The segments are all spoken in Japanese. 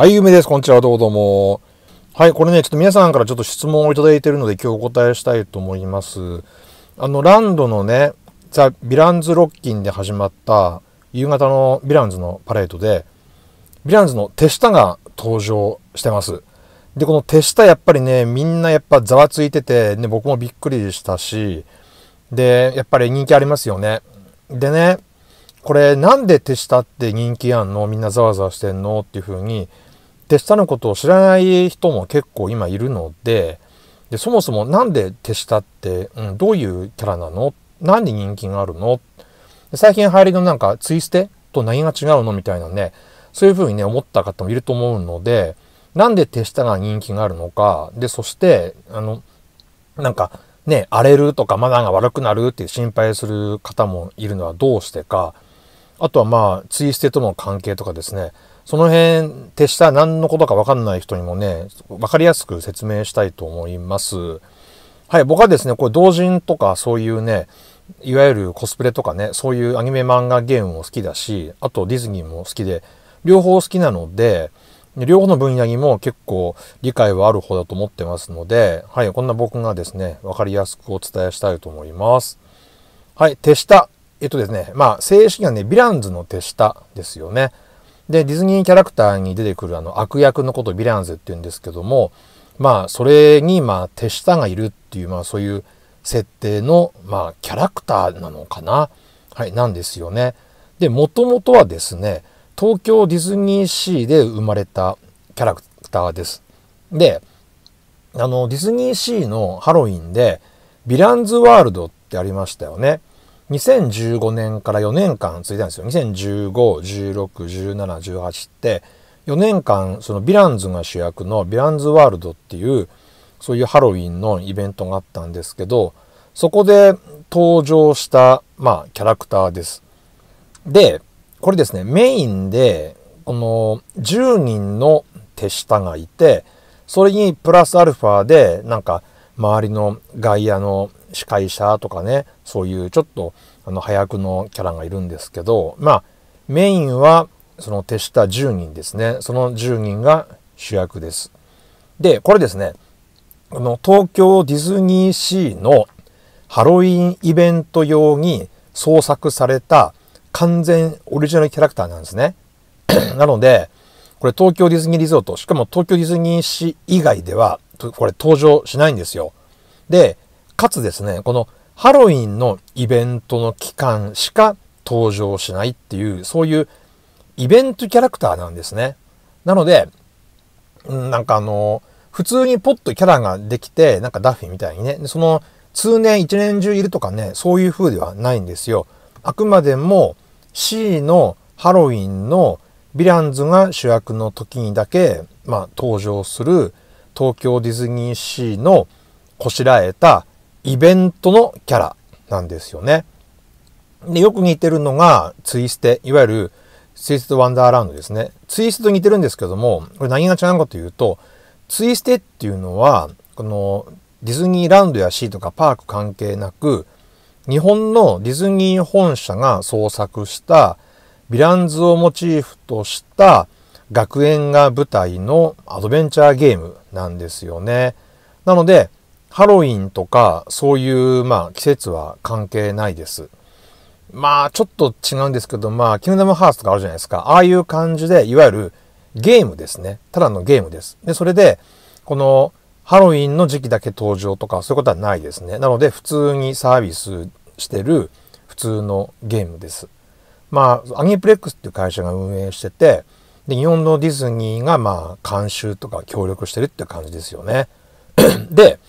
はい、ゆめです。こんにちは。どうども。はい、これね、ちょっと皆さんからちょっと質問をいただいてるので、今日お答えしたいと思います。あの、ランドのね、ザ・ヴィランズ・ロッキンで始まった、夕方のヴィランズのパレードで、ヴィランズの手下が登場してます。で、この手下やっぱりね、みんなやっぱざわついてて、ね、僕もびっくりしたし、で、やっぱり人気ありますよね。でね、これなんで手下って人気あんのみんなざわざわしてんのっていう風に手下のことを知らない人も結構今いるのででそもそも何で手下って、うん、どういうキャラなの何で人気があるの最近流行りのなんかツイステと何が違うのみたいなねそういうふうにね思った方もいると思うのでなんで手下が人気があるのかでそしてあのなんかね荒れるとかマナーが悪くなるっていう心配する方もいるのはどうしてかあとはまあツイステとの関係とかですねその辺、手下何のことか分かんない人にもね、分かりやすく説明したいと思います。はい、僕はですね、これ同人とかそういうね、いわゆるコスプレとかね、そういうアニメ漫画ゲームも好きだし、あとディズニーも好きで、両方好きなので、両方の分野にも結構理解はある方だと思ってますので、はい、こんな僕がですね、分かりやすくお伝えしたいと思います。はい、手下。えっとですね、まあ、正式にはね、ヴィランズの手下ですよね。で、ディズニーキャラクターに出てくるあの悪役のことヴィランズって言うんですけども、まあ、それに、まあ、手下がいるっていう、まあ、そういう設定の、まあ、キャラクターなのかな。はい、なんですよね。で、もともとはですね、東京ディズニーシーで生まれたキャラクターです。で、あの、ディズニーシーのハロウィンで、ヴィランズワールドってありましたよね。2015年から4年間続いたんですよ。2015、16、17、18って、4年間、そのヴィランズが主役のヴィランズワールドっていう、そういうハロウィンのイベントがあったんですけど、そこで登場した、まあ、キャラクターです。で、これですね、メインで、この10人の手下がいて、それにプラスアルファで、なんか、周りの外野の司会者とかね、そういうちょっとあの早くのキャラがいるんですけど、まあメインはその手下10人ですね。その10人が主役です。で、これですね、あの東京ディズニーシーのハロウィンイベント用に創作された完全オリジナルキャラクターなんですね。なので、これ東京ディズニーリゾート、しかも東京ディズニーシー以外では、これ登場しないんですよ。で、かつですね、このハロウィンのイベントの期間しか登場しないっていう、そういうイベントキャラクターなんですね。なので、なんかあの、普通にポッとキャラができて、なんかダッフィーみたいにね、その通年一年中いるとかね、そういう風ではないんですよ。あくまでも C のハロウィンのヴィランズが主役の時にだけ、まあ、登場する東京ディズニーシーのこしらえたイベントのキャラなんですよね。で、よく似てるのがツイステ、いわゆるツイストワンダーラウンドですね。ツイストと似てるんですけども、これ何が違うのかというと、ツイステっていうのは、このディズニーランドやシーとかパーク関係なく、日本のディズニー本社が創作したヴィランズをモチーフとした学園が舞台のアドベンチャーゲームなんですよね。なので、ハロウィンとか、そういう、まあ、季節は関係ないです。まあ、ちょっと違うんですけど、まあ、キングダムハーツとかあるじゃないですか。ああいう感じで、いわゆるゲームですね。ただのゲームです。で、それで、この、ハロウィンの時期だけ登場とか、そういうことはないですね。なので、普通にサービスしてる、普通のゲームです。まあ、アニプレックスっていう会社が運営してて、で、日本のディズニーが、まあ、監修とか協力してるって感じですよね。で、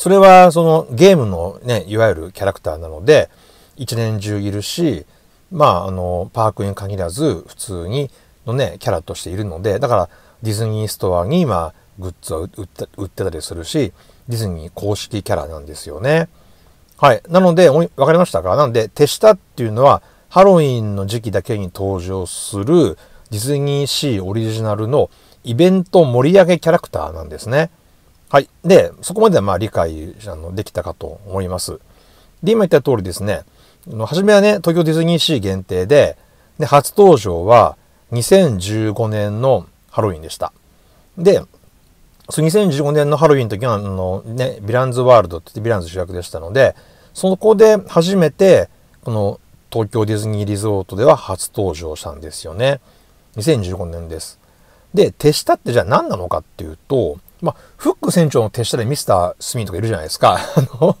それはそのゲームのね、いわゆるキャラクターなので、一年中いるし、まあ、あの、パークに限らず、普通にのね、キャラとしているので、だからディズニーストアに今、グッズを売ってたりするし、ディズニー公式キャラなんですよね。はい。なので、わかりましたかなので、手下っていうのは、ハロウィンの時期だけに登場するディズニーシーオリジナルのイベント盛り上げキャラクターなんですね。はい。で、そこまではまあ理解あのできたかと思います。で、今言った通りですね、初めはね、東京ディズニーシー限定で、で、初登場は2015年のハロウィンでした。で、そ2015年のハロウィンの時は、あのね、ヴィランズワールドって言ってヴィランズ主役でしたので、そこで初めて、この東京ディズニーリゾートでは初登場したんですよね。2015年です。で、手下ってじゃあ何なのかっていうと、まあ、フック船長の手下でミスター・スミンとかいるじゃないですか。あの、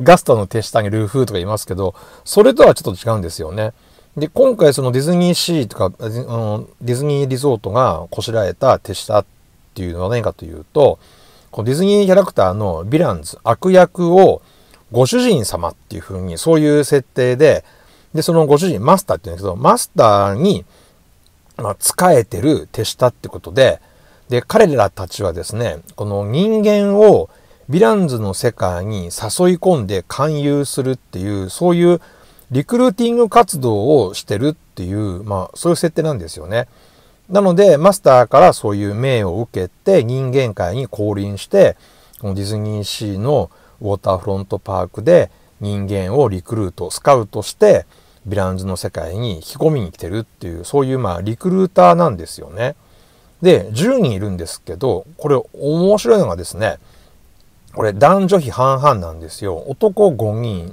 ガストの手下にルーフーとかいますけど、それとはちょっと違うんですよね。で、今回そのディズニーシーとか、ディズニーリゾートがこしらえた手下っていうのは何かというと、このディズニーキャラクターのヴィランズ、悪役をご主人様っていう風に、そういう設定で、で、そのご主人、マスターって言うんですけど、マスターに、まあ、仕えてる手下ってことで、で、彼らたちはですね、この人間をヴィランズの世界に誘い込んで勧誘するっていう、そういうリクルーティング活動をしてるっていう、まあそういう設定なんですよね。なので、マスターからそういう命を受けて人間界に降臨して、このディズニーシーのウォーターフロントパークで人間をリクルート、スカウトして、ヴィランズの世界に引き込みに来てるっていう、そういうまあリクルーターなんですよね。で、10人いるんですけど、これ面白いのがですね、これ男女比半々なんですよ。男5人、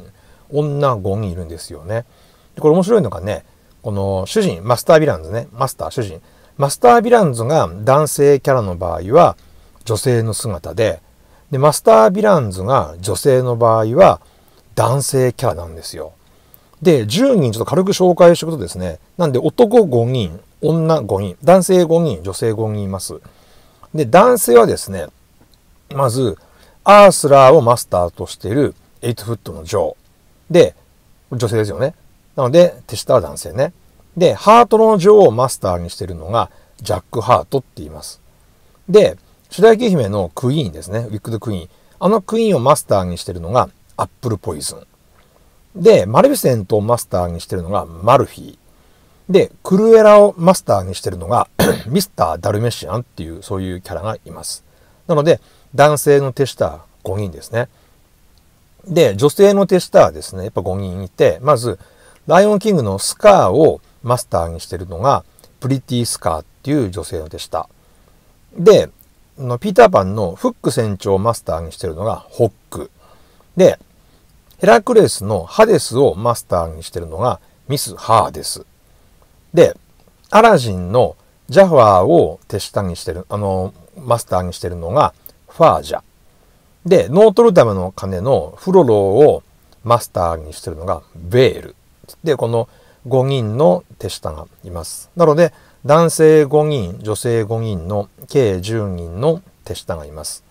女5人いるんですよね。で、これ面白いのがね、この主人、マスターヴィランズね、マスター主人。マスターヴィランズが男性キャラの場合は女性の姿で、で、マスターヴィランズが女性の場合は男性キャラなんですよ。で、10人ちょっと軽く紹介していくとですね、なんで男5人、女5人、男性5人、女性5人います。で、男性はですね、まず、アースラーをマスターとしている8フットのジョー。で、女性ですよね。なので、手下は男性ね。で、ハートの女王をマスターにしてるのが、ジャック・ハートって言います。で、主題姫のクイーンですね。ウィック・ド・クイーン。あのクイーンをマスターにしてるのが、アップル・ポイズン。で、マレフィセントをマスターにしてるのが、マルフィー。で、クルエラをマスターにしてるのが ミスター・ダルメシアンっていう、そういうキャラがいます。なので、男性の手下5人ですね。で、女性の手下はですね、やっぱ5人いて、まず、ライオンキングのスカーをマスターにしてるのが、プリティ・スカーっていう女性の手下。で、のピーターパンのフック船長をマスターにしてるのがホック。で、ヘラクレスのハデスをマスターにしてるのがミス・ハーデス。で、アラジンのジャファーを手下にしてる、あの、マスターにしてるのがファージャ。で、ノートルダムの鐘のフロローをマスターにしてるのがベール。で、この5人の手下がいます。なので、男性5人、女性5人の計10人の手下がいます。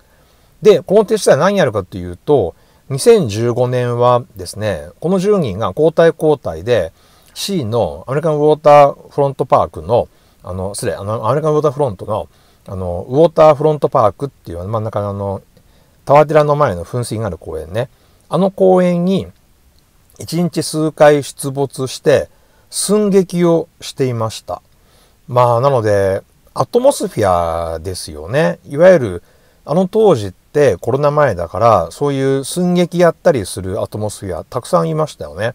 で、この手下は何やるかというと、2015年はですね、この10人が交代交代で、C のアメリカンウォーターフロントパークの、あの、失礼、あの、アメリカンウォーターフロントの、あの、ウォーターフロントパークっていう真ん中のあの、タワーラの前の噴水がある公園ね。あの公園に、一日数回出没して、寸劇をしていました。まあ、なので、アトモスフィアですよね。いわゆる、あの当時ってコロナ前だから、そういう寸劇やったりするアトモスフィア、たくさんいましたよね。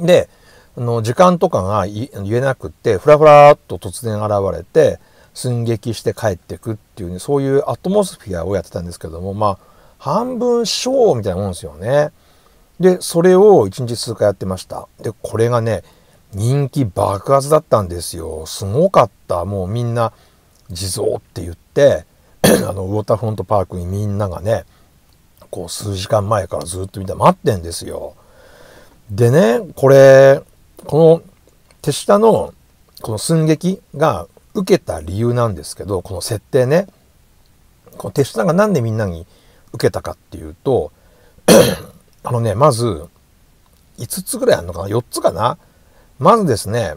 で、の時間とかが言えなくって、ふらふらっと突然現れて、寸劇して帰ってくっていうね、そういうアトモスフィアをやってたんですけども、まあ、半分ショーみたいなもんですよね。で、それを1日数回やってました。で、これがね、人気爆発だったんですよ。すごかった。もうみんな、地蔵って言って、あの、ウォーターフロントパークにみんながね、こう数時間前からずっとみんな待ってんですよ。でね、これ、この手下のこの寸劇が受けた理由なんですけど、この設定ね。この手下がなんでみんなに受けたかっていうと、あのね、まず、5つぐらいあるのかな ?4 つかなまずですね、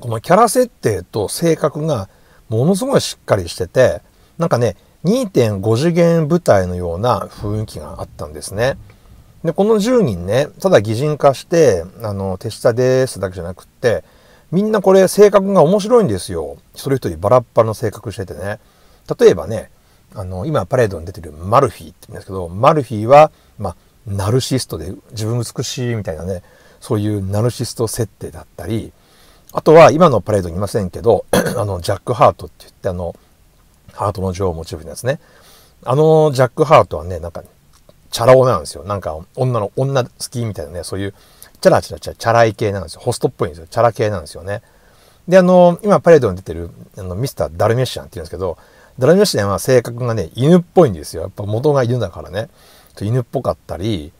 このキャラ設定と性格がものすごいしっかりしてて、なんかね、2.5次元舞台のような雰囲気があったんですね。で、この10人ね、ただ擬人化して、あの、手下ですだけじゃなくって、みんなこれ性格が面白いんですよ。一人一人バラッバラの性格しててね。例えばね、あの、今パレードに出てるマルフィーって言うんですけど、マルフィーは、まあ、ナルシストで自分美しいみたいなね、そういうナルシスト設定だったり、あとは今のパレードにいませんけど、あの、ジャック・ハートって言ってあの、ハートの女王をモチーフにですね。あの、ジャック・ハートはね、なんかチャラ男なんですよ。なんか、女の、女好きみたいなね、そういう、チャラチャラチャラ、チャラい系なんですよ。ホストっぽいんですよ。チャラ系なんですよね。で、あの、今パレードに出てる、あの、ミスター・ダルメシアンって言うんですけど、ダルメシアンは性格がね、犬っぽいんですよ。やっぱ元が犬だからね。犬っぽかったり、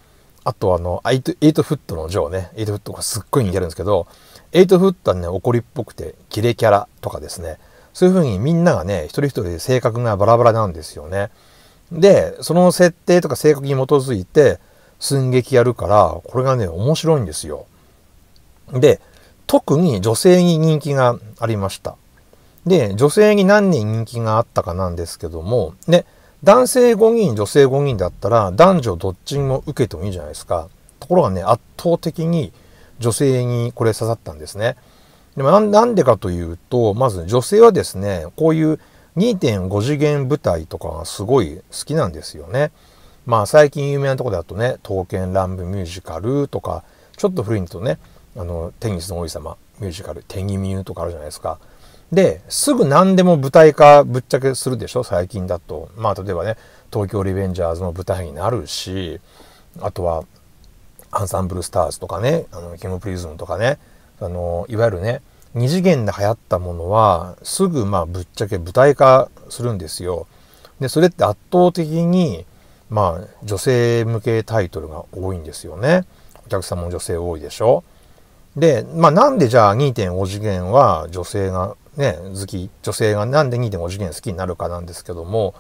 あとあの、8フットのジョーね。トフットがすっごい似てるんですけど、8フットはね、怒りっぽくて、キレキャラとかですね。そういう風にみんながね、一人一人性格がバラバラなんですよね。で、その設定とか性格に基づいて寸劇やるから、これがね、面白いんですよ。で、特に女性に人気がありました。で、女性に何人人気があったかなんですけども、ね、男性5人、女性5人だったら男女どっちも受けてもいいじゃないですか。ところがね、圧倒的に女性にこれ刺さったんですね。でもなんでかというと、まず女性はですね、こういう2.5次元舞台とかがすごい好きなんですよね。まあ最近有名なとこだとね、刀剣乱舞ミュージカルとか、ちょっと古いのとね、あの、テニスの王子様ミュージカル、テニミューとかあるじゃないですか。で、すぐ何でも舞台化ぶっちゃけするでしょ、最近だと。まあ例えばね、東京リベンジャーズの舞台になるし、あとは、アンサンブルスターズとかね、あの、キムプリズムとかね、あの、いわゆるね、二次元で流行ったものはすぐまあぶっちゃけ舞台化するんですよ。でそれって圧倒的にまあ女性向けタイトルが多いんですよね。お客さんも女性多いでしょ。で、まあ、なんでじゃあ2.5次元は女性がね、好き、女性がなんで2.5次元好きになるかなんですけども、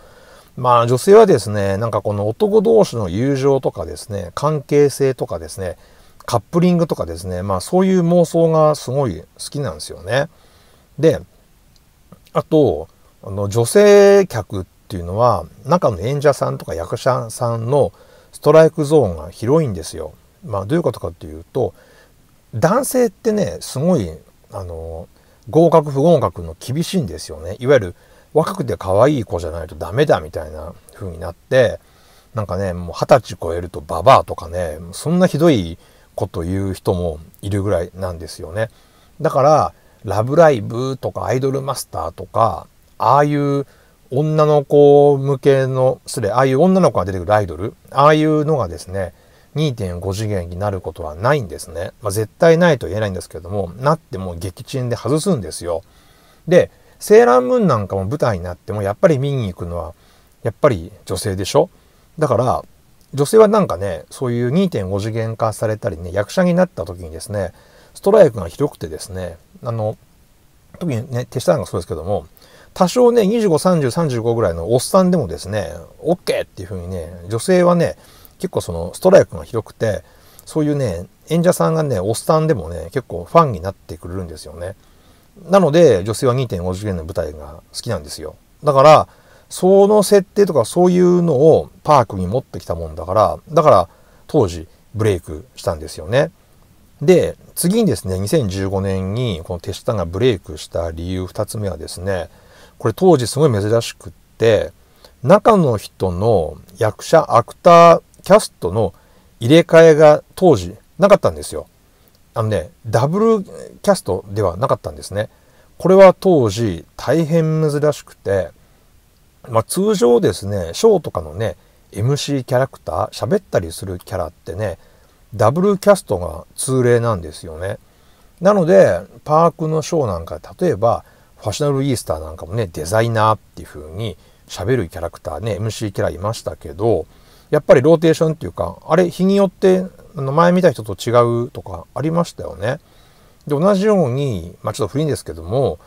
まあ女性はですね、なんかこの男同士の友情とかですね、関係性とかですね、カップリングとかですね、まあそういう妄想がすごい好きなんですよね。で、あと、あの女性客っていうのは中の演者さんとか役者さんのストライクゾーンが広いんですよ。まあどういうことかっていうと、男性ってね、すごい、あの、合格不合格の厳しいんですよね。いわゆる若くて可愛い子じゃないとダメだみたいな風になって、なんかね、もう二十歳超えるとババアとかね、そんなひどいこと言う人もいるぐらいなんですよね。だから、ラブライブとかアイドルマスターとか、ああいう女の子向けの、すれ、ああいう女の子が出てくるアイドル、ああいうのがですね、2.5次元になることはないんですね。まあ、絶対ないと言えないんですけども、なっても撃沈で外すんですよ。で、セーラームーンなんかも舞台になっても、やっぱり見に行くのは、やっぱり女性でしょだから、女性はなんかね、そういう2.5次元化されたりね、役者になった時にですね、ストライクが広くてですね、あの、特にね、手下なんかそうですけども、多少ね、25、30、35ぐらいのおっさんでもですね、OK っていう風にね、女性はね、結構そのストライクが広くて、そういうね、演者さんがね、おっさんでもね、結構ファンになってくれるんですよね。なので、女性は2.5次元の舞台が好きなんですよ。だから、その設定とかそういうのをパークに持ってきたもんだから、だから当時ブレイクしたんですよね。で、次にですね、2015年にこの手下がブレイクした理由二つ目はですね、これ当時すごい珍しくって、中の人の役者、アクター、キャストの入れ替えが当時なかったんですよ。あのね、ダブルキャストではなかったんですね。これは当時大変珍しくて、まあ、通常ですねショーとかのね MC キャラクター喋ったりするキャラってねダブルキャストが通例なんですよね。なのでパークのショーなんか例えばファッショナルイースターなんかもねデザイナーっていう風に喋るキャラクターね MC キャラいましたけどやっぱりローテーションっていうかあれ日によって前見た人と違うとかありましたよね。で同じようにまあちょっと古いんですけども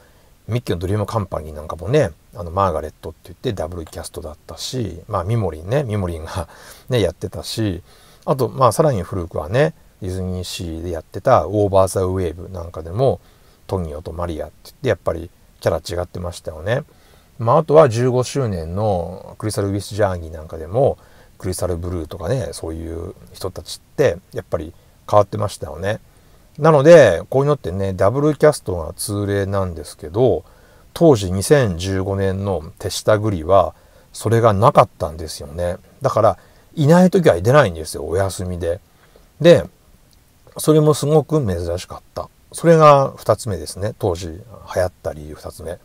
ミッキーのドリームカンパニーなんかもね、あの、マーガレットって言ってダブルキャストだったし、まあ、ミモリンね、ミモリンがね、やってたし、あと、まあ、さらに古くはね、ディズニーシーでやってたオーバーザウェーブなんかでも、トニオとマリアって言って、やっぱりキャラ違ってましたよね。まあ、あとは15周年のクリスタル・ウィス・ジャーニーなんかでも、クリスタル・ブルーとかね、そういう人たちって、やっぱり変わってましたよね。なので、こういうのってね、ダブルキャストが通例なんですけど、当時2015年の手下ぐりは、それがなかったんですよね。だから、いない時は出ないんですよ、お休みで。で、それもすごく珍しかった。それが2つ目ですね。当時流行った理由2つ目。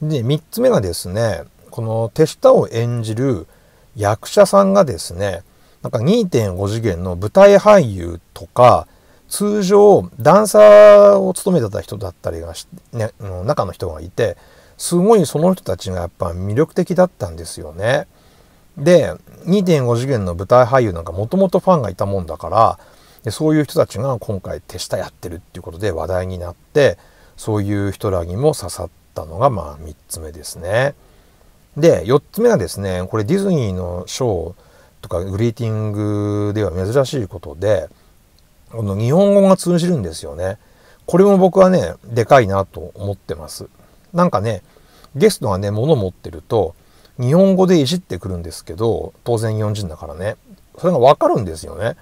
で、3つ目がですね、この手下を演じる役者さんがですね、なんか2.5次元の舞台俳優とか、通常ダンサーを務めてた人だったりがね、中の人がいてすごいその人たちがやっぱ魅力的だったんですよね。で2.5次元の舞台俳優なんかもともとファンがいたもんだからでそういう人たちが今回手下やってるっていうことで話題になってそういう人らにも刺さったのがまあ3つ目ですね。で4つ目がですねこれディズニーのショーとかグリーティングでは珍しいことであの日本語が通じるんですよね。これも僕はね、でかいなと思ってます。なんかね、ゲストがね、物持ってると、日本語でいじってくるんですけど、当然日本人だからね。それがわかるんですよね。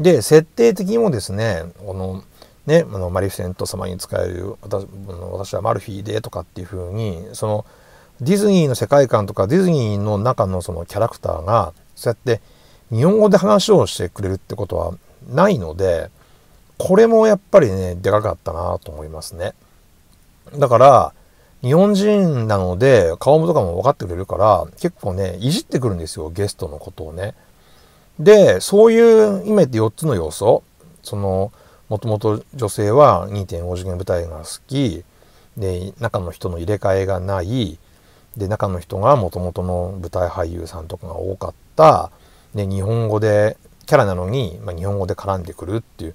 で、設定的にもですね、この、ね、あのマリフィセント様に使える私私はマルフィーでとかっていうふうにそのディズニーの世界観とかディズニーの中のそのキャラクターがそうやって日本語で話をしてくれるってことはないのでこれもやっぱりねでかかったなと思いますねだから日本人なので顔もとかも分かってくれるから結構ねいじってくるんですよゲストのことをねでそういう意味で4つの要素そのもともと女性は2.5次元舞台が好きで中の人の入れ替えがないで中の人がもともとの舞台俳優さんとかが多かったで日本語でキャラなのに、まあ、日本語で絡んでくるっていう、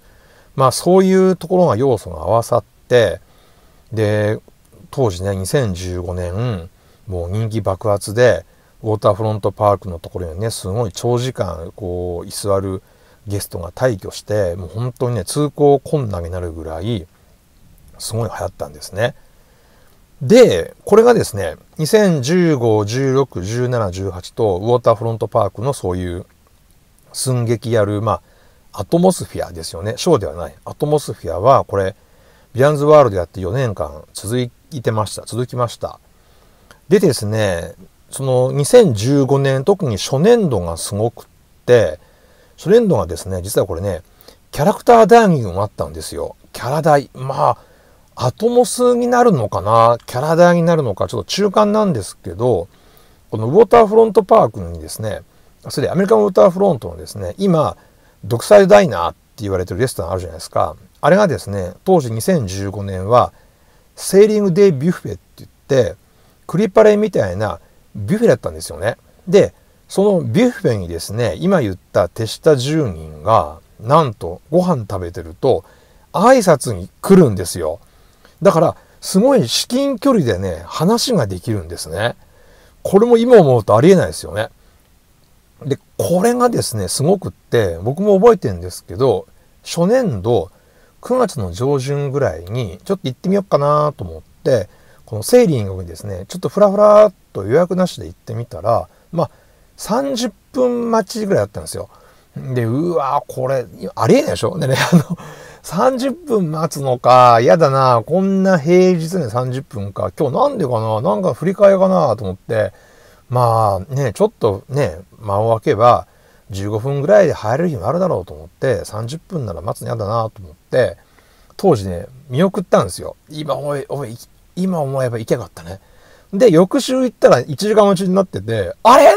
まあそういうところが要素が合わさって、で、当時ね、2015年、もう人気爆発で、ウォーターフロントパークのところにね、すごい長時間、こう、居座るゲストが退去して、もう本当にね、通行困難になるぐらい、すごい流行ったんですね。で、これがですね、2015、16、17、18と、ウォーターフロントパークのそういう寸劇やる、まあ、アトモスフィアですよね。ショーではない。アトモスフィアは、これ、ビアンズワールドやって4年間続いてました。続きました。でですね、その2015年、特に初年度がすごくって、初年度がですね、実はこれね、キャラクターダングもあったんですよ。キャラ台。まあ、アトモスになるのかなキャラ代になるのか、ちょっと中間なんですけど、このウォーターフロントパークにですね、それでアメリカンウォーターフロントのですね、今、独裁ダイナーって言われてるレストランあるじゃないですか。あれがですね、当時2015年は、セーリングデイビュッフェって言って、クリパレみたいなビュッフェだったんですよね。で、そのビュッフェにですね、今言った手下10人が、なんとご飯食べてると、挨拶に来るんですよ。だから、すごい至近距離でね、話ができるんですね。これも今思うとありえないですよね。で、これがですね、すごくって、僕も覚えてるんですけど、初年度、9月の上旬ぐらいに、ちょっと行ってみようかなと思って、このセーリングにですね、ちょっとふらふらっと予約なしで行ってみたら、まあ、30分待ちぐらいだったんですよ。で、うわーこれ、ありえないでしょでね、あの、30分待つのか、嫌だな、こんな平日で30分か、今日なんでかな、なんか振り替えかなと思って、まあね、ちょっとね、間を空けば、15分ぐらいで入れる日もあるだろうと思って、30分なら待つの嫌だなと思って、当時ね、見送ったんですよ。今思え、今思えば行けなかったね。で、翌週行ったら1時間待ちになってて、あれ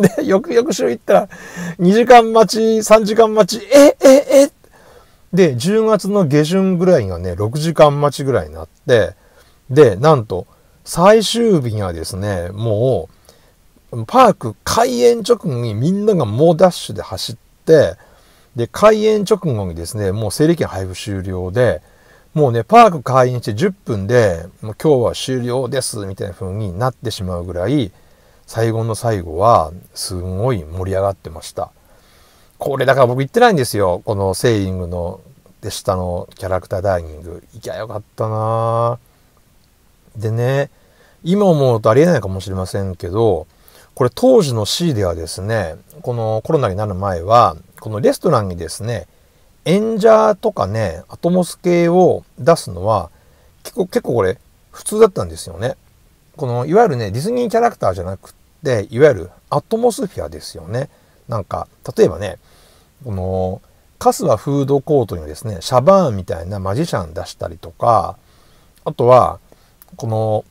で、翌週行ったら2時間待ち、3時間待ち、え、え、えで、10月の下旬ぐらいがね、6時間待ちぐらいになって、で、なんと、最終日にはですね、もう、パーク開園直後にみんなが猛ダッシュで走って、で、開園直後にですね、もう整理券配布終了で、もうね、パーク開園して10分で、もう今日は終了です、みたいな風になってしまうぐらい、最後の最後は、すごい盛り上がってました。これだから僕言ってないんですよ。このセーリングので下のキャラクターダイニング。行きゃよかったなでね、今思うとありえないかもしれませんけど、これ当時の C ではですね、このコロナになる前は、このレストランにですね、演者とかね、アトモス系を出すのは、結構、結構これ、普通だったんですよね。この、いわゆるね、ディズニーキャラクターじゃなくって、いわゆるアトモスフィアですよね。なんか、例えばね、この、カスはフードコートにですね、シャバーンみたいなマジシャン出したりとか、あとは、この、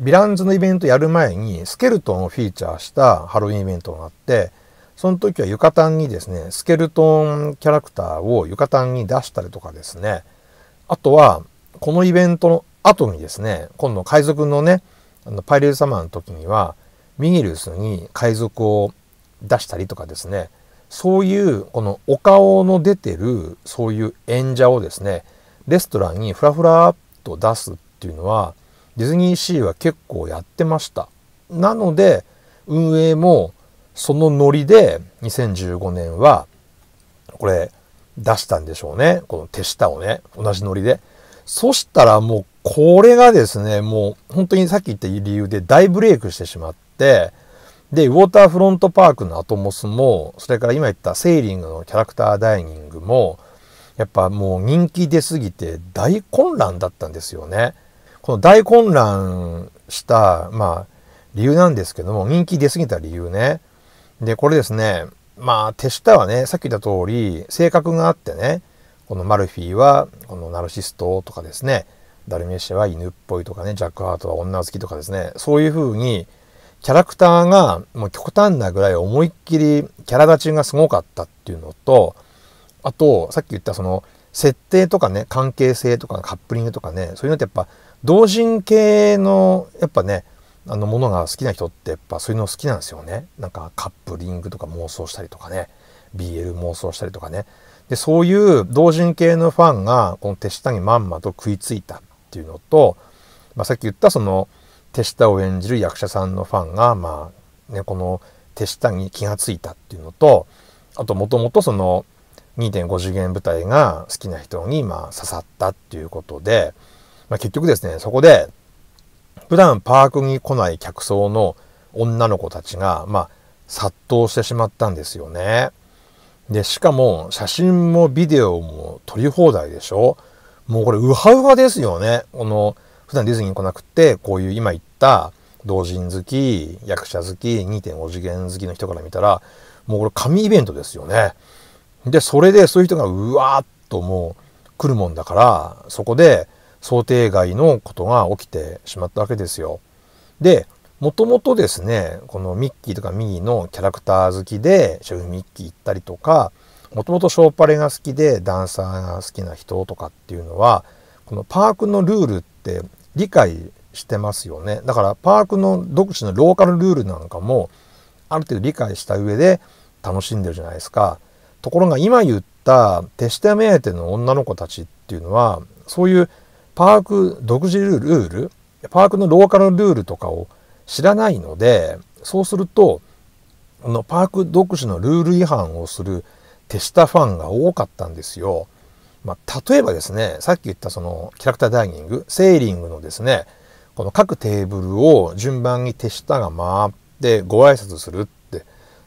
ヴィランズのイベントやる前にスケルトンをフィーチャーしたハロウィンイベントがあってその時はタンにですねスケルトンキャラクターを浴衣に出したりとかですねあとはこのイベントの後にですね今度海賊のねあのパイレー様の時にはミニルスに海賊を出したりとかですねそういうこのお顔の出てるそういう演者をですねレストランにフラフラっと出すっていうのはディズニーシーは結構やってましたなので運営もそのノリで2015年はこれ出したんでしょうねこの手下をね同じノリでそしたらもうこれがですねもう本当にさっき言った理由で大ブレイクしてしまってでウォーターフロントパークのアトモスもそれから今言ったセーリングのキャラクターダイニングもやっぱもう人気出すぎて大混乱だったんですよね。この大混乱した、まあ、理由なんですけども、人気出すぎた理由ね。で、これですね、まあ、手下はね、さっき言った通り、性格があってね、このマルフィーは、このナルシストとかですね、ダルメシェは犬っぽいとかね、ジャックハートは女好きとかですね、そういう風に、キャラクターがもう極端なぐらい思いっきりキャラ立ちがすごかったっていうのと、あと、さっき言ったその、設定とかね、関係性とかカップリングとかね、そういうのってやっぱ、同人系の、やっぱね、あの、ものが好きな人ってやっぱそういうの好きなんですよね。なんかカップリングとか妄想したりとかね、BL 妄想したりとかね。で、そういう同人系のファンが、この手下にまんまと食いついたっていうのと、まあ、さっき言ったその、手下を演じる役者さんのファンが、まあ、ね、この手下に気がついたっていうのと、あともともとその、2.5次元舞台が好きな人にまあ刺さったっていうことで、まあ、結局ですね、そこで普段パークに来ない客層の女の子たちが、まあ、殺到してしまったんですよね。で、しかも写真もビデオも撮り放題でしょもうこれウハウハですよね。この、普段ディズニー来なくて、こういう今言った同人好き、役者好き、2.5次元好きの人から見たら、もうこれ神イベントですよね。で、それでそういう人がうわーっともう来るもんだから、そこで想定外のことが起きてしまったわけですよ。で、もともとですね、このミッキーとかミーのキャラクター好きで、シェフミッキー行ったりとか、もともとショーパレが好きで、ダンサーが好きな人とかっていうのは、このパークのルールって理解してますよね。だからパークの独自のローカルルールなんかも、ある程度理解した上で楽しんでるじゃないですか。ところが今言った手下目当ての女の子たちっていうのはそういうパーク独自ルールパークのローカルルールとかを知らないのでそうするとのパーク独自のルール違反をする手下ファンが多かったんですよ。まあ、例えばですねさっき言ったそのキャラクターダイニングセーリングのですねこの各テーブルを順番に手下が回ってご挨拶するっ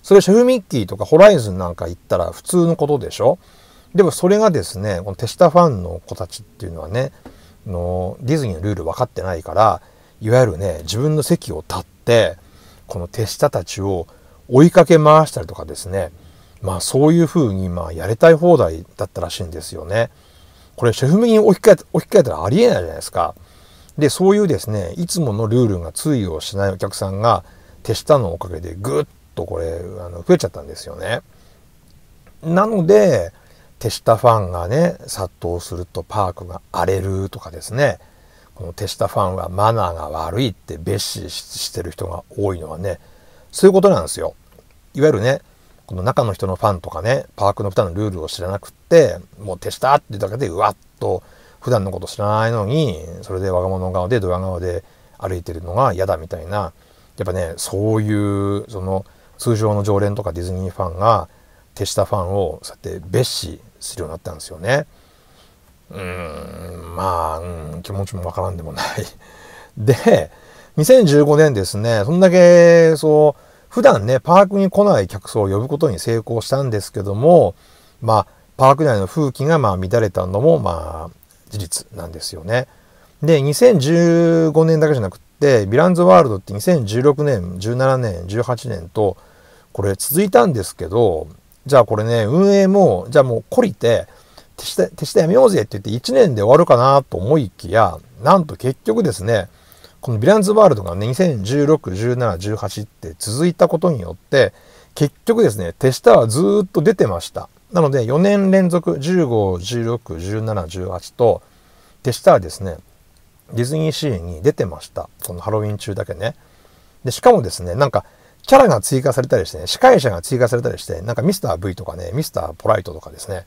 それシェフミッキーとかホライズンなんか行ったら普通のことでしょでもそれがですね、この手下ファンの子たちっていうのはね、のディズニーのルール分かってないから、いわゆるね、自分の席を立って、この手下たちを追いかけ回したりとかですね、まあそういう風にまあやりたい放題だったらしいんですよね。これシェフミに置き換え置き換えたらありえないじゃないですか。で、そういうですね、いつものルールが通用しないお客さんが手下のおかげでぐっとこれあの増えちゃったんですよね。なので手下ファンがね殺到するとパークが荒れるとかですねこの手下ファンはマナーが悪いって蔑視してる人が多いのはねそういうことなんですよ。いわゆるねこの中の人のファンとかねパークの普段のルールを知らなくってもう手下ってだけでうわっと普段のこと知らないのにそれで我が物顔でドヤ顔で歩いてるのが嫌だみたいなやっぱねそういうその通常の常連とかディズニーファンが手下ファンをそうやって蔑視するようになったんですよね。うんまあ、うん、気持ちもわからんでもない。で2015年ですねそんだけそう普段ねパークに来ない客層を呼ぶことに成功したんですけどもまあパーク内の風紀がまあ乱れたのもまあ事実なんですよね。で2015年だけじゃなくでヴィランズワールドって2016年17年18年とこれ続いたんですけどじゃあこれね運営もじゃあもう懲りて手下手下やめようぜって言って1年で終わるかなと思いきやなんと結局ですねこのヴィランズワールドがね20161718って続いたことによって結局ですね手下はずっと出てましたなので4年連続15161718と手下はですねディズニーシーに出てました。そのハロウィン中だけね。で、しかもですね、なんか、キャラが追加されたりしてね、司会者が追加されたりして、なんかミスター V とかね、ミスターポライトとかですね、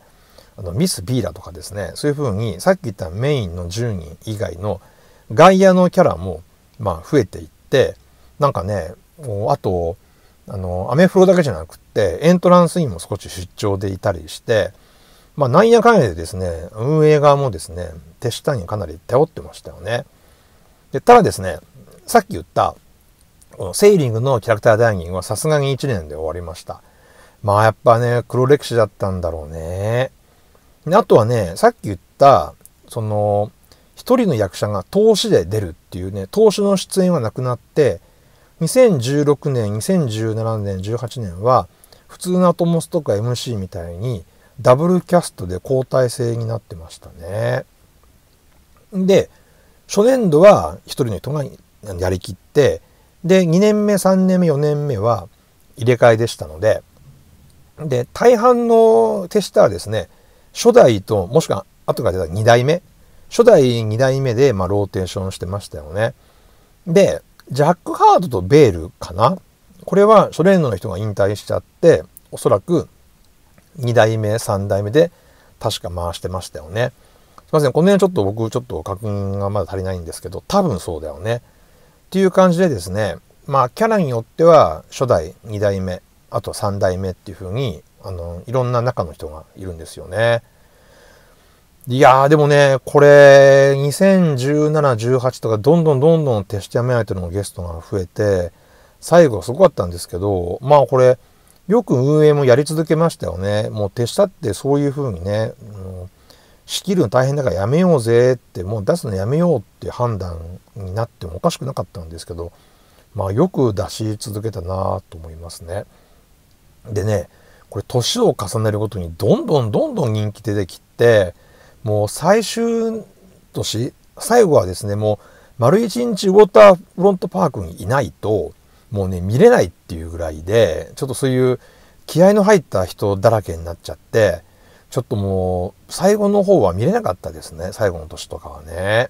あの、ミス B だとかですね、そういう風に、さっき言ったメインの10人以外の外野のキャラも、まあ、増えていって、なんかね、もうあと、あの、アメフロだけじゃなくって、エントランスにも少し出張でいたりして、まあ、なんやかんやでですね、運営側もですね、手下にかなり頼ってましたよね。で、ただですね、さっき言った、このセーリングのキャラクターダイニングはさすがに1年で終わりました。まあやっぱね、黒歴史だったんだろうね。あとはね、さっき言った、その、一人の役者が投資で出るっていうね、投資の出演はなくなって、2016年、2017年、18年は、普通のアトモスとか MC みたいに、ダブルキャストで交代制になってましたね。で、初年度は一人の人がやりきって、で、2年目、3年目、4年目は入れ替えでしたので、で、大半の手下はですね、初代と、もしくは後から出た2代目、初代2代目で、まあ、ローテーションしてましたよね。で、ジャック・ハードとベールかなこれは初年度の人が引退しちゃって、おそらく2代目、3代目で確か回してましたよね。すいません、この辺ちょっと僕ちょっと確認がまだ足りないんですけど、多分そうだよね。っていう感じでですね、まあキャラによっては初代、2代目、あと3代目っていう風に、あの、いろんな中の人がいるんですよね。いやーでもね、これ、2017、18とかどんどんどんどんテストやめないとのゲストが増えて、最後すごかったんですけど、まあこれ、よく運営もやり続けましたよね。もう手下ってそういうふうにね、うん、仕切るの大変だからやめようぜって、もう出すのやめようって判断になってもおかしくなかったんですけど、まあよく出し続けたなと思いますね。でね、これ年を重ねるごとにどんどんどんどん人気出てきて、もう最終年、最後はですね、もう丸一日ウォーターフロントパークにいないと、もうね、見れないっていうぐらいで、ちょっとそういう気合の入った人だらけになっちゃって、ちょっともう、最後の方は見れなかったですね。最後の年とかはね。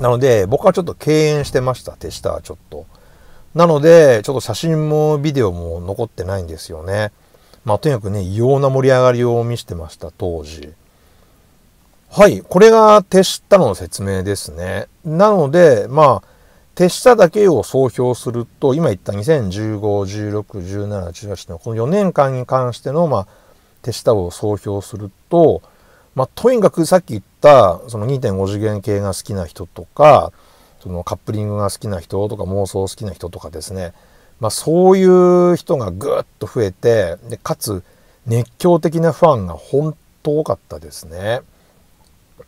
なので、僕はちょっと敬遠してました。手下はちょっと。なので、ちょっと写真もビデオも残ってないんですよね。まあ、とにかくね、異様な盛り上がりを見せてました、当時。はい、これが手下の説明ですね。なので、まあ、手下だけを総評すると、今言った2015、16、17、18のこの4年間に関しての、まあ、手下を総評すると、まあ、とにかくさっき言った、その2.5次元系が好きな人とか、そのカップリングが好きな人とか妄想好きな人とかですね、まあ、そういう人がぐっと増えてでかつ熱狂的なファンが本当多かったですね。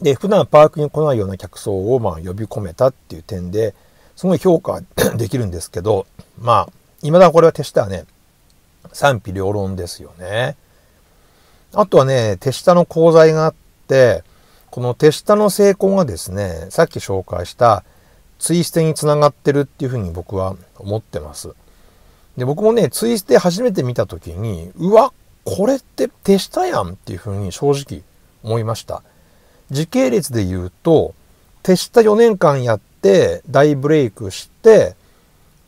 で普段パークに来ないような客層をまあ呼び込めたっていう点ですごい評価 できるんですけど、まあ、未だこれは手下はね、賛否両論ですよね。あとはね、手下の功罪があって、この手下の成功がですね、さっき紹介したツイステにつながってるっていうふうに僕は思ってます。で、僕もね、ツイステ初めて見た時に、うわ、これって手下やんっていうふうに正直思いました。時系列で言うと、手下4年間やって大ブレイクして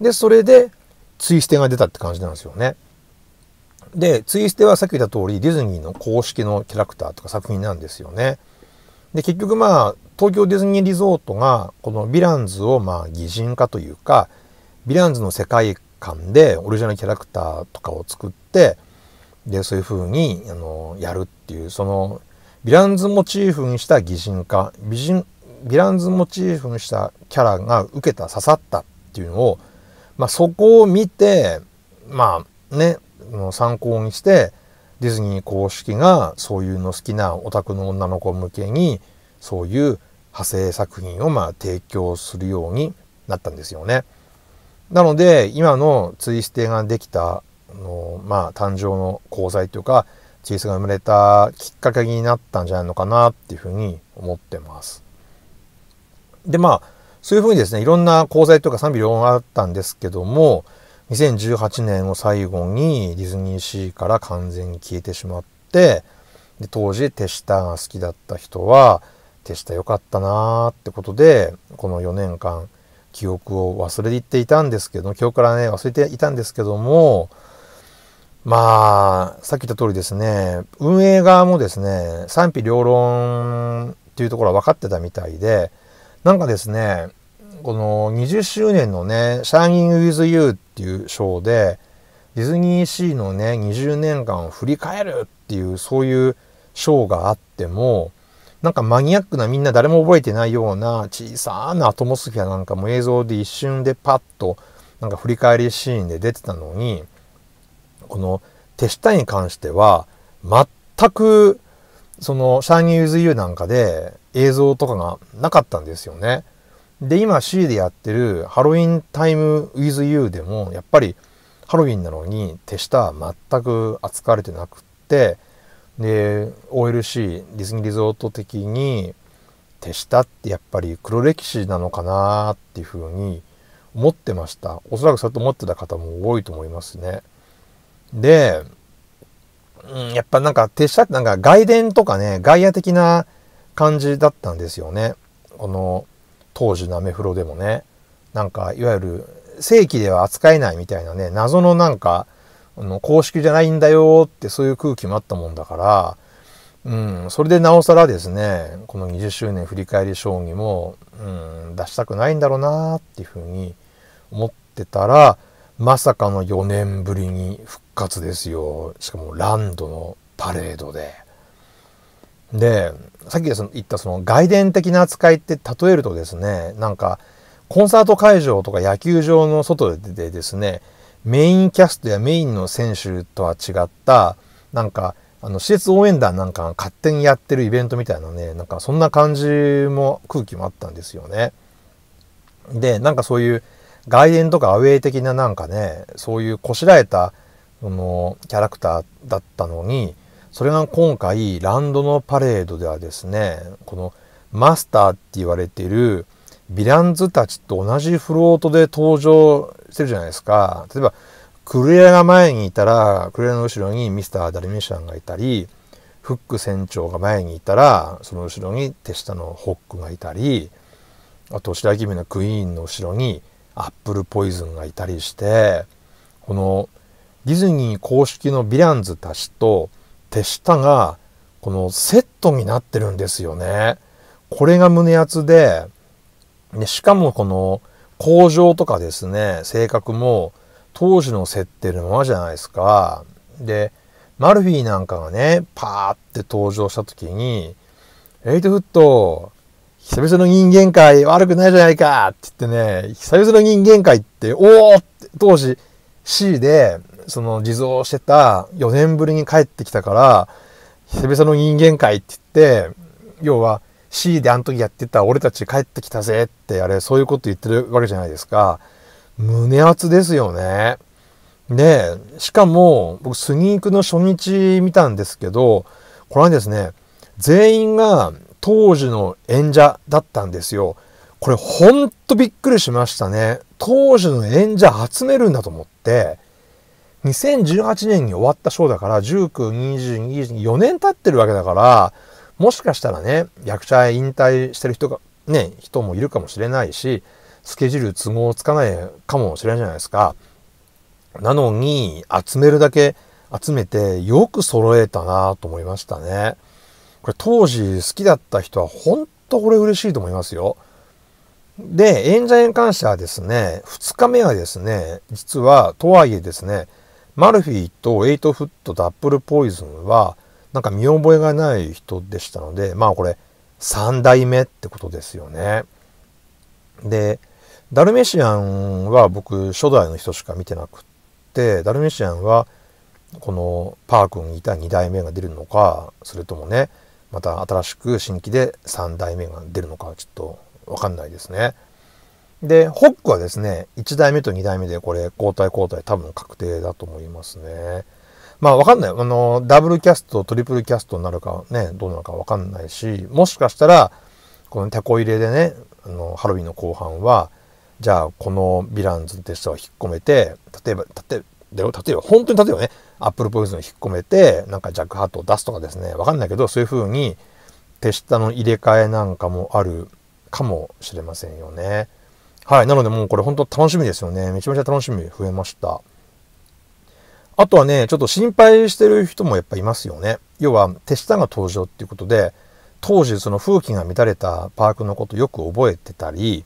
でそれでツイステが出たって感じなんですよね。でツイステはさっき言った通りディズニーの公式のキャラクターとか作品なんですよね。で結局まあ東京ディズニーリゾートがこのヴィランズをまあ擬人化というかヴィランズの世界観でオリジナルキャラクターとかを作ってでそういう風にあにやるっていうそのヴィランズモチーフにした擬人化美人ヴィランズモチーフにしたキャラが受けた刺さったっていうのを、まあ、そこを見てまあね参考にしてディズニー公式がそういうの好きなオタクの女の子向けにそういう派生作品をまあ提供するようになったんですよね。なので今のツイステができたの、まあ、誕生の功罪というかチーズが生まれたきっかけになったんじゃないのかなっていうふうに思ってます。でまあそういうふうにですねいろんな功罪とか賛否両論あったんですけども2018年を最後にディズニーシーから完全に消えてしまってで当時手下が好きだった人は手下良かったなーってことでこの4年間記憶を忘れていっていたんですけど記憶からね忘れていたんですけどもまあさっき言った通りですね運営側もですね賛否両論っていうところは分かってたみたいでなんかですね、この20周年のね、Shining with You っていうショーで、ディズニーシーのね、20年間を振り返るっていう、そういうショーがあっても、なんかマニアックなみんな誰も覚えてないような小さなアトモスフィアなんかも映像で一瞬でパッとなんか振り返りシーンで出てたのに、この手下に関しては全くその、シャイニー・ウィズ・ユーなんかで映像とかがなかったんですよね。で、今 C でやってるハロウィン・タイム・ウィズ・ユーでも、やっぱりハロウィンなのに手下は全く扱われてなくって、で、OLC、ディズニーリゾート的に、手下ってやっぱり黒歴史なのかなっていうふうに思ってました。おそらくそうやって思ってた方も多いと思いますね。で、うん、やっぱなんか手下ってなんか外伝とかね、外野的な感じだったんですよね。この当時のアメフロでもね。なんかいわゆる正規では扱えないみたいなね、謎のなんか、あの公式じゃないんだよってそういう空気もあったもんだから、うん、それでなおさらですね、この20周年振り返り将棋も、うん、出したくないんだろうなっていうふうに思ってたら、まさかの4年ぶりに復活ですよ。しかもランドのパレードで。で、さっき言ったその外伝的な扱いって例えるとですね、なんかコンサート会場とか野球場の外でですね、メインキャストやメインの選手とは違った、なんかあの、施設応援団なんかが勝手にやってるイベントみたいなね、なんかそんな感じも、空気もあったんですよね。で、なんかそういう、外苑とかアウェイ的ななんかね、そういうこしらえた、あの、キャラクターだったのに、それが今回、ランドのパレードではですね、このマスターって言われているヴィランズたちと同じフロートで登場してるじゃないですか。例えば、クレアが前にいたら、クレアの後ろにミスター・ダルミシャンがいたり、フック船長が前にいたら、その後ろに手下のホックがいたり、あと白姫のクイーンの後ろにアップルポイズンがいたりしてこのディズニー公式のヴィランズたちと手下がこのセットになってるんですよね。これが胸厚で、ね、しかもこの工場とかですね、性格も当時の設定のままじゃないですか。で、マルフィーなんかがね、パーって登場した時に、エイトフット、久々の人間界悪くないじゃないかって言ってね、久々の人間界って、おお当時 C で、その地蔵してた4年ぶりに帰ってきたから、久々の人間界って言って、要は C であの時やってた俺たち帰ってきたぜってあれ、そういうこと言ってるわけじゃないですか。胸熱ですよね。で、しかも僕スニークの初日見たんですけど、これはですね、全員が当時の演者だったんですよ。これほんとびっくりしましたね。当時の演者集めるんだと思って、2018年に終わったショーだから、19、20、2 4年経ってるわけだから、もしかしたらね、役者へ引退してる人が、ね、人もいるかもしれないし、スケジュール都合つかないかもしれないじゃないですか。なのに、集めるだけ集めてよく揃えたなと思いましたね。これ当時好きだった人は本当これ嬉しいと思いますよ。で、演者に関してはですね、2日目はですね、実はとはいえですね、マルフィーとエイトフットとアップルポイズンはなんか見覚えがない人でしたので、まあこれ3代目ってことですよね。で、ダルメシアンは僕初代の人しか見てなくって、ダルメシアンはこのパー君いた2代目が出るのか、それともね、また新しく新規で3代目が出るのかちょっとわかんないですね。で、ホックはですね、1代目と2代目でこれ交代交代多分確定だと思いますね。まあわかんない。あの、ダブルキャスト、トリプルキャストになるかね、どうなるかわかんないし、もしかしたら、この手こ入れでね、あの、ハロウィンの後半は、じゃあこのヴィランズって人は引っ込めて、例えば、例で例えば、本当に例えばね、アップルポイズンを引っ込めて、なんかジャックハートを出すとかですね、わかんないけど、そういう風に手下の入れ替えなんかもあるかもしれませんよね。はい。なので、もうこれ本当楽しみですよね。めちゃめちゃ楽しみ増えました。あとはね、ちょっと心配してる人もやっぱいますよね。要は、手下が登場っていうことで、当時その風紀が乱れたパークのことよく覚えてたり、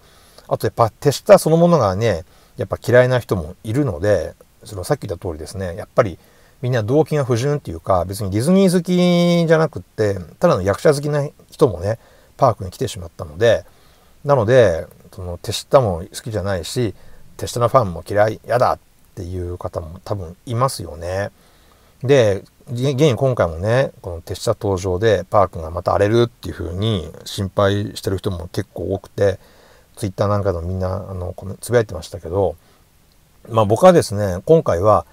あとやっぱ手下そのものがね、やっぱ嫌いな人もいるので、それはさっき言った通りですね、やっぱりみんな動機が不純っていうか、別にディズニー好きじゃなくって、ただの役者好きな人もね、パークに来てしまったので、なので、その手下も好きじゃないし、手下のファンも嫌い、嫌だっていう方も多分いますよね。で、現に今回もね、この手下登場でパークがまた荒れるっていう風に心配してる人も結構多くて、ツイッターなんかでもみんな、あの、つぶやいてましたけど、まあ僕はですね、今回は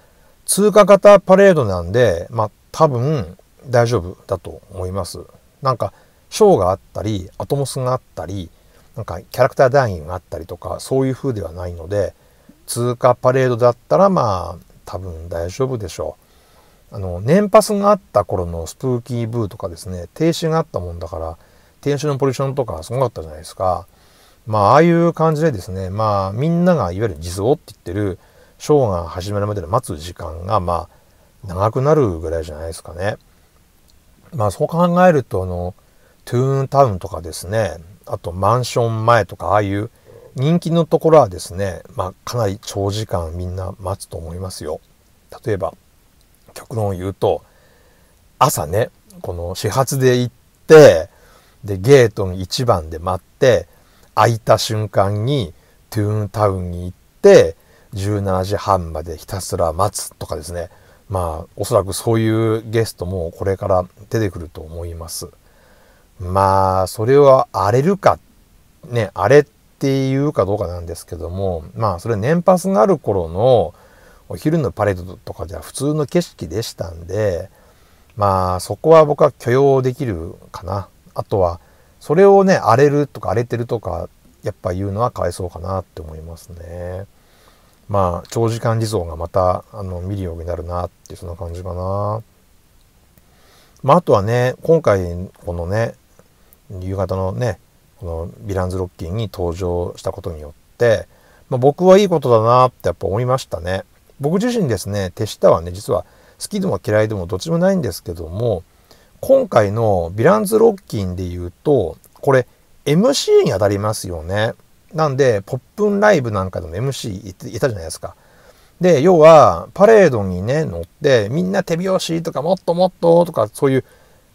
通過型パレードなんで、まあ多分大丈夫だと思います。なんか、ショーがあったり、アトモスがあったり、なんかキャラクター団員があったりとか、そういう風ではないので、通過パレードだったらまあ多分大丈夫でしょう。あの、年パスがあった頃のスプーキーブーとかですね、停止があったもんだから、停止のポジションとかすごかったじゃないですか。まあ、ああいう感じでですね、まあ、みんながいわゆる偽をって言ってる、ショーが始まるまでの待つ時間が、まあ、長くなるぐらいじゃないですかね。まあ、そう考えると、あの、トゥーンタウンとかですね、あとマンション前とか、ああいう人気のところはですね、まあ、かなり長時間みんな待つと思いますよ。例えば、極論を言うと、朝ね、この始発で行って、で、ゲートの1番で待って、空いた瞬間にトゥーンタウンに行って17時半までひたすら待つとかですねまあおそらくそういうゲストもこれから出てくると思いますまあそれは荒れるかね荒れっていうかどうかなんですけどもまあそれ年パスがある頃のお昼のパレードとかじゃ普通の景色でしたんでまあそこは僕は許容できるかなあとはそれをね荒れるとか荒れてるとかやっぱ言うのはかわいそうかなって思いますね。まあ長時間理想がまたあの見るようになるなってそんな感じかな。まああとはね今回このね夕方のねこのヴィランズロッキーに登場したことによって、まあ、僕はいいことだなってやっぱ思いましたね。僕自身ですね手下はね実は好きでも嫌いでもどっちもないんですけども今回のヴィランズ・ロッキンで言うと、これ MC に当たりますよね。なんで、ポップンライブなんかでも MC いたじゃないですか。で、要は、パレードにね、乗って、みんな手拍子とか、もっともっととか、そういう、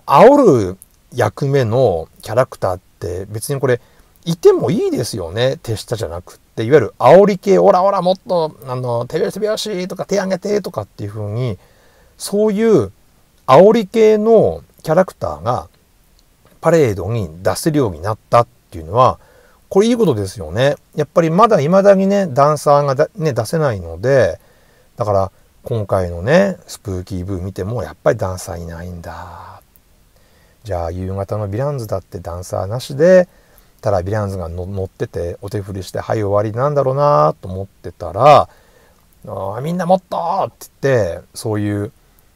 煽る役目のキャラクターって、別にこれ、いてもいいですよね。手下じゃなくって、いわゆる煽り系、オラオラもっと、あの、手拍子手拍子とか、手上げてとかっていう風に、そういう煽り系のキャラクターがパレードに出せるようになったっていうのは、これいいことですよね。やっぱりまだ未だにね、ダンサーがだ、ね、出せないので、だから今回のね、スプーキーブー見てもやっぱりダンサーいないんだ。じゃあ夕方のヴィランズだってダンサーなしで、ただヴィランズが乗っててお手振りして「はい終わり」なんだろうなと思ってたら「あみんなもっと!」って言ってそういう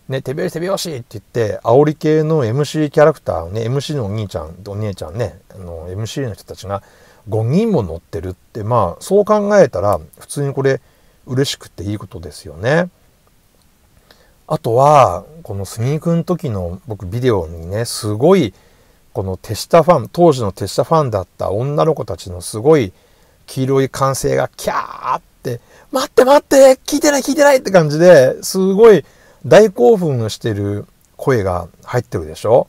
ね、手拍子手拍子って言って煽り系の MC キャラクターね MC のお兄ちゃんお姉ちゃんねあの MC の人たちが5人も乗ってるってまあそう考えたら普通にこれ嬉しくていいことですよね。あとはこのスニークの時の僕ビデオにねすごいこの手下ファン当時の手下ファンだった女の子たちのすごい黄色い歓声がキャーって「待って待って聞いてない聞いてない!」って感じですごい。大興奮してる声が入ってるでしょ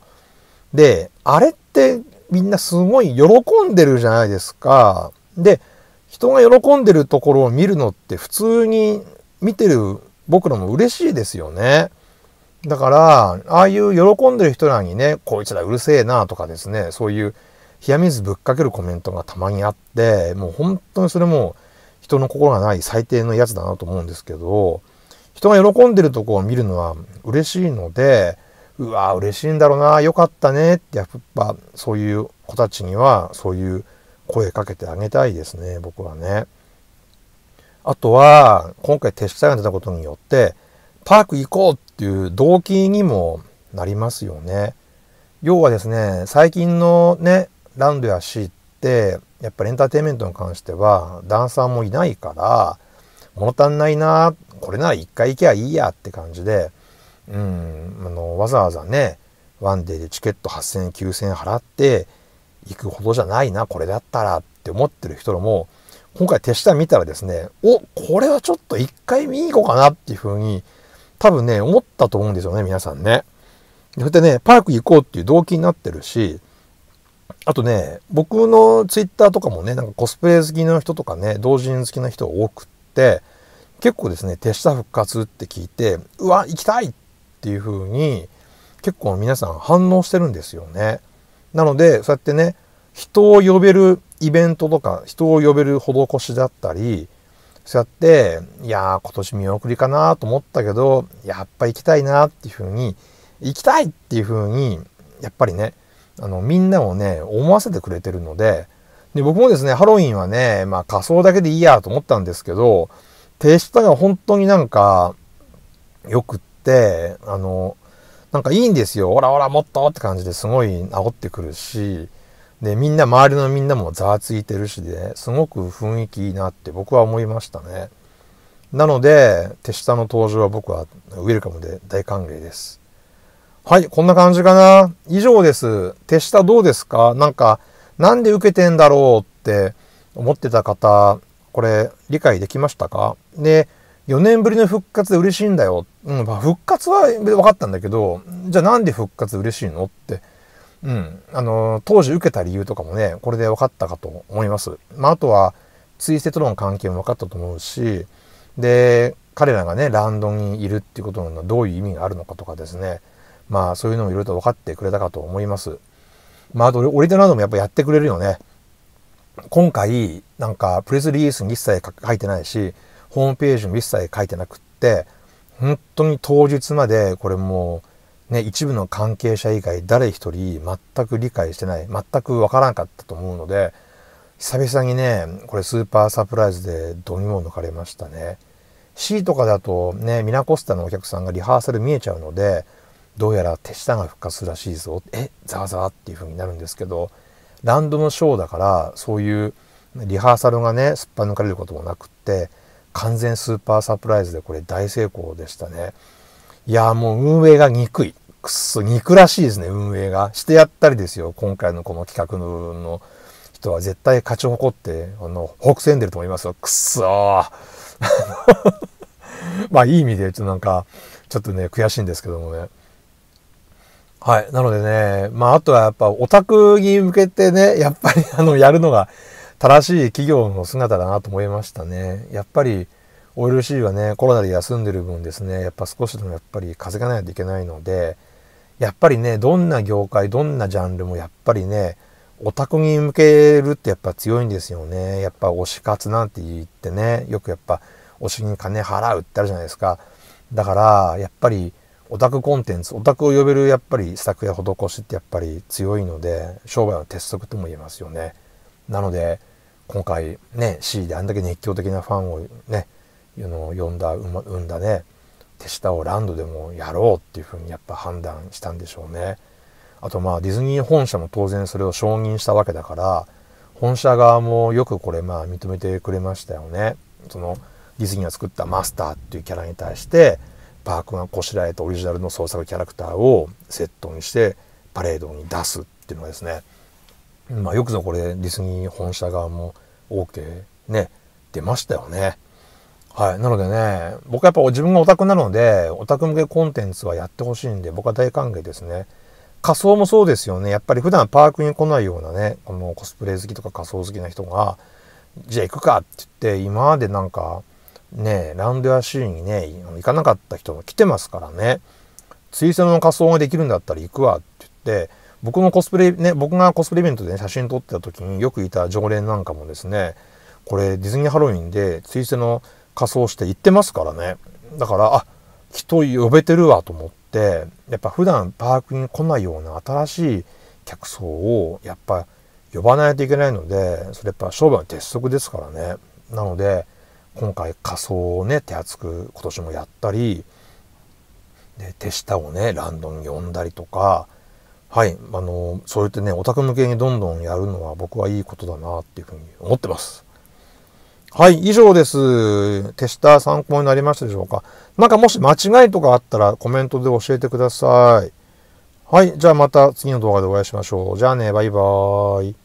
で、あれってみんなすごい喜んでるじゃないですか。で、人が喜んでるところを見るのって普通に見てる僕らも嬉しいですよね。だから、ああいう喜んでる人らにね、こいつらうるせえなとかですね、そういう冷や水ぶっかけるコメントがたまにあって、もう本当にそれも人の心がない最低のやつだなと思うんですけど、人が喜んでるとこを見るのは嬉しいので、うわー嬉しいんだろうな、よかったねって、やっぱそういう子たちにはそういう声かけてあげたいですね、僕はね。あとは、今回撤退が出たことによって、パーク行こうっていう動機にもなりますよね。要はですね、最近のね、ランドやシーって、やっぱりエンターテインメントに関しては、ダンサーもいないから、物足んないなこれなら一回行けばいいやって感じで、うん、あのわざわざねワンデーでチケット8,000 9,000円払って行くほどじゃないなこれだったらって思ってる人らも今回手下見たらですねおこれはちょっと一回見に行こうかなっていうふうに多分ね思ったと思うんですよね皆さんね。それでねパーク行こうっていう動機になってるしあとね僕のツイッターとかもねなんかコスプレ好きの人とかね同人好きな人多くて。って結構ですね手下復活って聞いてうわ行きたいっていう風に結構皆さん反応してるんですよね。なのでそうやってね人を呼べるイベントとか人を呼べる施しだったりそうやっていやー今年見送りかなと思ったけどやっぱ行きたいなっていう風に行きたいっていう風にやっぱりねあのみんなをね思わせてくれてるのでで、僕もですね、ハロウィンはね、まあ仮装だけでいいやと思ったんですけど、手下が本当になんか、よくって、あの、なんかいいんですよ。ほらほら、もっとって感じですごい治ってくるし、で、みんな、周りのみんなもざわついてるしで、ね、すごく雰囲気いいなって僕は思いましたね。なので、手下の登場は僕はウェルカムで大歓迎です。はい、こんな感じかな。以上です。手下どうですかなんか、なんで受けてんだろうって思ってた方、これ理解できましたかで、4年ぶりの復活で嬉しいんだよ。うん、まあ、復活は分かったんだけど、じゃあなんで復活嬉しいのって。うん。あの、当時受けた理由とかもね、これで分かったかと思います。まあ、あとは、追跡との関係も分かったと思うし、で、彼らがね、ランドにいるっていうことのどういう意味があるのかとかですね。まあ、そういうのもいろいろと分かってくれたかと思います。まあ、あとオリジナルもやっぱやってくれるよね。今回、なんか、プレスリリースに一切書いてないし、ホームページも一切書いてなくって、本当に当日まで、これもう、ね、一部の関係者以外誰一人全く理解してない、全くわからなかったと思うので、久々にね、これスーパーサプライズでどにも抜かれましたね。C とかだとね、ミナコスタのお客さんがリハーサル見えちゃうので、どうやら手下が復活するらしいぞえザわザわっていう風になるんですけどランドのショーだからそういうリハーサルがねすっぱ抜かれることもなくって完全スーパーサプライズでこれ大成功でしたねいやもう運営が憎いくっそ憎らしいですね運営がしてやったりですよ今回のこの企画の人は絶対勝ち誇ってあの北線出ると思いますよくっそ まあいい意味でちょっとなんかちょっとね悔しいんですけどもねはい。なのでね、まあ、あとはやっぱオタクに向けてね、やっぱりあの、やるのが正しい企業の姿だなと思いましたね。やっぱり OLC はね、コロナで休んでる分ですね、やっぱ少しでもやっぱり稼がないといけないので、やっぱりね、どんな業界、どんなジャンルもやっぱりね、オタクに向けるってやっぱ強いんですよね。やっぱ推し活なんて言ってね、よくやっぱ推しに金払うってあるじゃないですか。だから、やっぱり、オタクコンテンツ、オタクを呼べるやっぱり施策や施しってやっぱり強いので、商売の鉄則とも言えますよね。なので、今回ね、C であんだけ熱狂的なファンをね、の呼んだ、生んだね、手下をランドでもやろうっていうふうにやっぱ判断したんでしょうね。あとまあディズニー本社も当然それを承認したわけだから、本社側もよくこれまあ認めてくれましたよね。そのディズニーが作ったマスターっていうキャラに対して、パークがこしらえたオリジナルの創作キャラクターをセットにしてパレードに出すっていうのがですね、まあ、よくぞこれディズニー本社側も OK ね出ましたよね。はい。なのでね、僕はやっぱ自分がオタクなので、オタク向けコンテンツはやってほしいんで、僕は大歓迎ですね。仮装もそうですよね。やっぱり普段パークに来ないようなね、このコスプレ好きとか仮装好きな人が、じゃあ行くかって言って、今までなんか、ね、ラウンドやシーンにね、行かなかった人が来てますからね、ツイスの仮装ができるんだったら行くわって言って、僕のコスプレ、ね、僕がコスプレイベントで、ね、写真撮ってた時によくいた常連なんかもですね、これディズニーハロウィンでツイスの仮装して行ってますからね。だから、あ、人呼べてるわと思って、やっぱ普段パークに来ないような新しい客層をやっぱ呼ばないといけないので、それやっぱ商売の鉄則ですからね。なので、今回仮装をね手厚く今年もやったりで手下をねランドンに呼んだりとかはいあのそうやってねオタク向けにどんどんやるのは僕はいいことだなっていうふうに思ってます。はい、以上です。手下参考になりましたでしょうかなんかもし間違いとかあったらコメントで教えてください。はい、じゃあまた次の動画でお会いしましょう。じゃあね、バイバーイ。